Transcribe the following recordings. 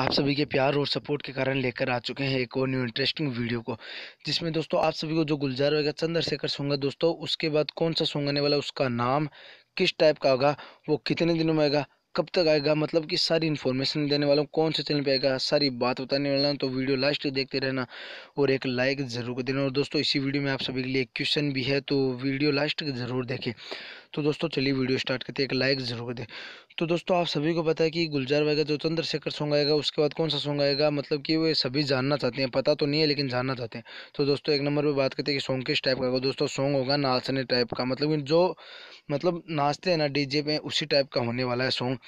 आप सभी के प्यार और सपोर्ट के कारण लेकर आ चुके हैं एक और न्यू इंटरेस्टिंग वीडियो को जिसमें दोस्तों आप सभी को जो गुलजार होगा चंद्रशेखर सोंगा दोस्तों उसके बाद कौन सा सॉन्ग आने वाला उसका नाम किस टाइप का होगा वो कितने दिनों में आएगा कब तक आएगा मतलब कि सारी इन्फॉर्मेशन देने वाला हूँ कौन से चैनल पे आएगा सारी बात बताने वाला हूँ तो वीडियो लास्ट देखते रहना और एक लाइक ज़रूर देना और दोस्तों इसी वीडियो में आप सभी के लिए क्वेश्चन भी है तो वीडियो लास्ट ज़रूर देखें तो दोस्तों चलिए वीडियो स्टार्ट करते हैं एक लाइक ज़रूर दे दें तो दोस्तों आप सभी को पता है कि गुलजार वगैरह जो चंद्रशेखर सॉन्ग आएगा उसके बाद कौन सा सॉन्ग आएगा मतलब कि वे सभी जानना चाहते हैं पता तो नहीं है लेकिन जानना चाहते हैं तो दोस्तों एक नंबर पर बात करते हैं कि सॉन्ग किस टाइप का होगा दोस्तों सॉन्ग होगा नाचने टाइप का मतलब जो मतलब नाचते हैं ना जे पे उसी टाइप का होने वाला है सॉन्ग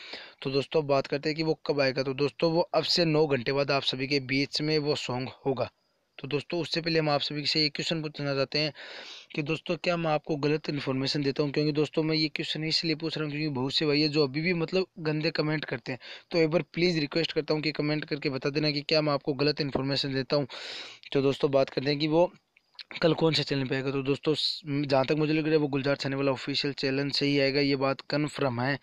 तो दोस्तों बात करते हैं कि वो कब आएगा तो दोस्तों वो अब से नौ घंटे बाद आप सभी के बीच में वो सॉन्ग होगा तो दोस्तों उससे पहले हम आप सभी से ये क्वेश्चन पूछना चाहते हैं कि दोस्तों क्या मैं आपको गलत इन्फॉर्मेशन देता हूँ क्योंकि दोस्तों मैं ये क्वेश्चन इसलिए पूछ रहा हूँ क्योंकि बहुत से भाई है जो अभी भी मतलब गंदे कमेंट करते हैं तो एक बार प्लीज़ रिक्वेस्ट करता हूँ कि कमेंट करके बता देना कि क्या मैं आपको गलत इन्फॉर्मेशन देता हूँ तो दोस्तों बात करते हैं कि वो कल कौन से चैनल पे आएगा तो दोस्तों जहाँ तक मुझे लग रहा है वो गुलजार छाने वाला ऑफिशियल चैनल से ही आएगा ये बात कन्फर्म है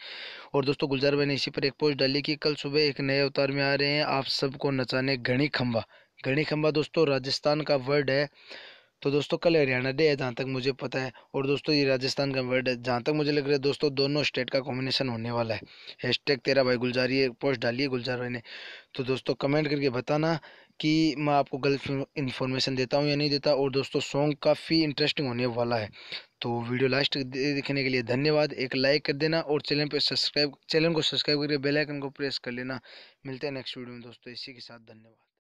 और दोस्तों गुलजार भाई ने इसी पर एक पोस्ट डाली कि कल सुबह एक नए अवतार में आ रहे हैं आप सबको नचाने घनी खम्बा घड़ी खम्बा दोस्तों राजस्थान का वर्ड है तो दोस्तों कल हरियाणा डे है जहाँ तक मुझे पता है और दोस्तों ये राजस्थान का वर्ड है जहाँ तक मुझे लग रहा है दोस्तों दोनों स्टेट का कॉम्बिनेशन होने वाला है हैश टैग तेरा भाई गुलजारी है पोस्ट डालिए गुलजार भाई ने तो दोस्तों कमेंट करके बताना कि मैं आपको गलत इन्फॉर्मेशन देता हूँ या नहीं देता और दोस्तों सॉन्ग काफ़ी इंटरेस्टिंग होने वाला है तो वीडियो लास्ट देखने के लिए धन्यवाद एक लाइक कर देना और चैनल पर सब्सक्राइब चैनल को सब्सक्राइब करके बेलाइकन को प्रेस कर लेना मिलते हैं नेक्स्ट वीडियो में दोस्तों इसी के साथ धन्यवाद